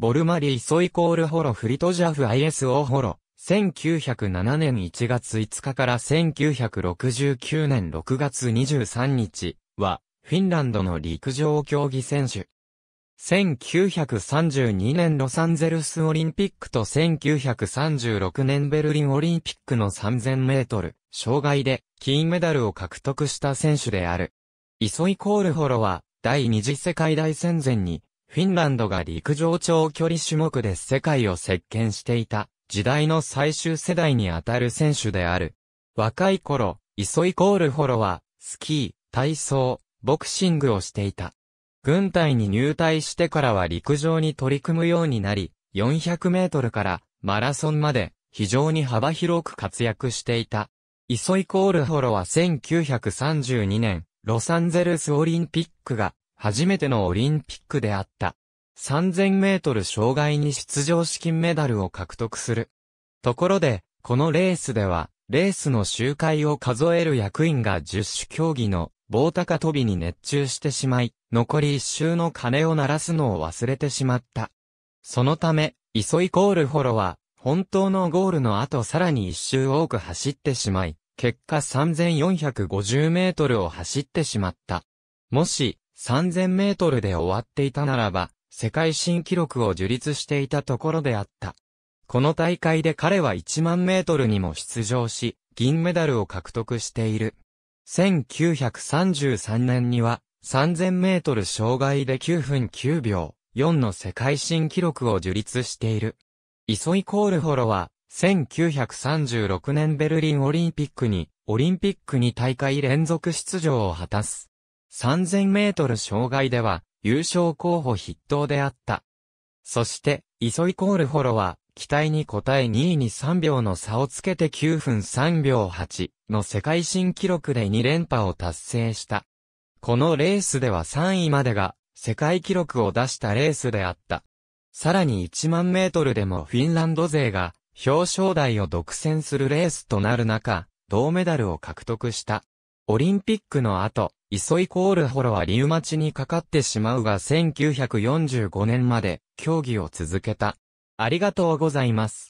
ボルマリーソイコールホロフリトジャフ ISO ホロ。1907年1月5日から1969年6月23日は、フィンランドの陸上競技選手。1932年ロサンゼルスオリンピックと1936年ベルリンオリンピックの3000メートル、障害で金メダルを獲得した選手である。イソイコールホロは、第二次世界大戦前にフィンランドが陸上長距離種目で世界を席巻していた時代の最終世代にあたる選手である。若い頃、イソイコールホロは、スキー、体操、ボクシングをしていた。軍隊に入隊してからは陸上に取り組むようになり、400メートルからマラソンまで非常に幅広く活躍していた。イソイコールホロは1932年、ロサンゼルスオリンピックが初めてのオリンピックであった。3000メートル障害に出場資金メダルを獲得する。ところで、このレースでは、レースの周回を数える役員が十種競技の棒高跳びに熱中してしまい、残り一周の鐘を鳴らすのを忘れてしまった。そのため、急いコールフォロは、本当のゴールの後さらに一周多く走ってしまい、結果3450メートルを走ってしまった。もし、3000メートルで終わっていたならば、世界新記録を樹立していたところであった。この大会で彼は1万メートルにも出場し、銀メダルを獲得している。1933年には、3000メートル障害で9分9秒4の世界新記録を樹立している。イソイ・コールホロは、1936年ベルリンオリンピックに、オリンピックに大会連続出場を果たす。3000メートル障害では優勝候補筆頭であった。そして、イソイコールホロは、期待に応え2位に3秒の差をつけて9分3秒8の世界新記録で2連覇を達成した。このレースでは3位までが世界記録を出したレースであった。さらに1万メートルでもフィンランド勢が表彰台を独占するレースとなる中、銅メダルを獲得した。オリンピックの後、イソイコールホロはリウマチにかかってしまうが1945年まで競技を続けた。ありがとうございます。